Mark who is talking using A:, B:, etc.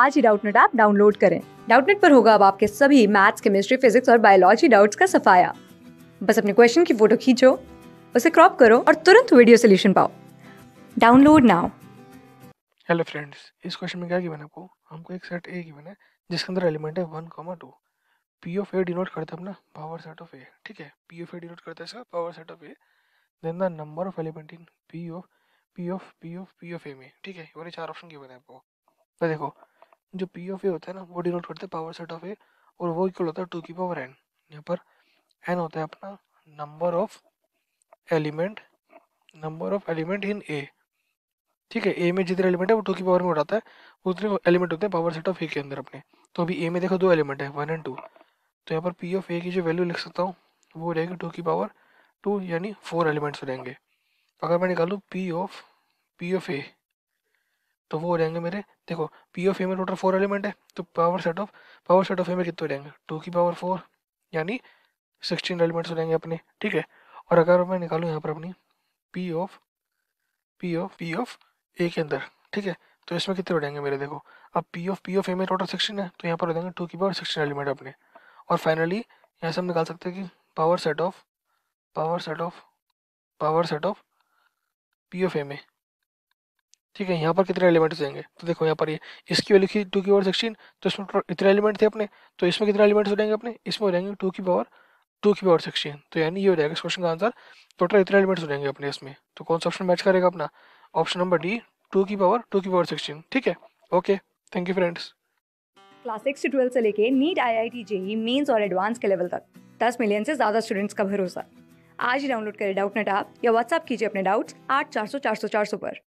A: आज ही Doubtnut app download करें डाउटनेट पर होगा अब आपके सभी मैथ्स केमिस्ट्री फिजिक्स और बायोलॉजी डाउट्स का सफाया बस अपने क्वेश्चन की फोटो खींचो उसे क्रॉप करो और तुरंत वीडियो सोल्यूशन पाओ डाउनलोड नाउ
B: हेलो फ्रेंड्स इस क्वेश्चन में क्या गिवन है आपको हमको एक सेट ए गिवन है जिसके अंदर एलिमेंट है one comma two P of A denote करता है अपना पावर सेट ऑफ ए ठीक है पी ऑफ ए डिनोट करता है इसका power set of A then the number of element in P of P of P of P of A में ठीक है ये चार ऑप्शन गिवन है आपको तो देखो जो पी ऑफ ए होता है ना वो डिनोट करते हैं पावर सेट ऑफ ए और वो इक्वल होता है टू की पावर एन यहाँ पर एन होता है अपना number of element number of element in A ठीक है ए में जितने एलिमेंट है वो टू की पावर में उठाता है उतने एलिमेंट होते हैं पावर सेट ऑफ ए के अंदर अपने तो अभी ए में देखो दो एलिमेंट है वन एंड टू तो यहाँ पर पी ऑफ ए की जो वैल्यू लिख सकता हूँ वो रहेगी टू की पावर टू यानी फोर एलिमेंट्स हो जाएंगे अगर मैं निकालू P of P of A तो वो हो जाएंगे मेरे देखो पी ऑफ ए में टोटल फोर एलिमेंट है तो power set of power set of A में कितने हो जाएंगे टू की पावर फोर यानी सिक्सटीन एलिमेंट्स हो जाएंगे अपने ठीक है और अगर मैं निकालूँ यहाँ पर अपनी P of P of P of A के अंदर ठीक है तो इसमें कितने हो जाएंगे मेरे देखो अब P of P of A में टोटल सिक्सटीन है तो यहाँ पर हो जाएंगे टू की पावर सिक्सटीन एलिमेंट अपने और फाइनली यहाँ से हम निकाल सकते हैं कि power set of power set of power set of P of A में ठीक है यहाँ पर कितने एलिमेंट्स देंगे तो देखो यहाँ पर ये इसकी वैल्यू थी टू की पावर सिक्सटीन तो इसमें तो इतने एलिमेंट थे अपने तो इसमें कितने एलिमेंट्स हो जाएंगे अपने इसमें हो जाएंगे टू की पावर टू की पावर सिक्सटीन तो यानी ये हो जाएगा इस क्वेश्चन का आंसर टोटल इतने एलिमेंट्स हो जाएंगे अपने इसमें तो कौन सा ऑप्शन मैच करेगा अपना ऑप्शन नंबर डी टू की पावर टू की पावर सिक्सटीन ठीक है okay thank you friends
A: class six से ट्वेल्थ से लेके NEET I I T JEE Mains और एडवांस के लेवल तक दस मिलियन से ज़्यादा स्टूडेंट्स का भरोसा आज ही डाउनलोड करें डाउट नेट आप या व्हाट्सअप कीजिए अपने डाउट्स आठ चार सौ चार सौ चार सौ पर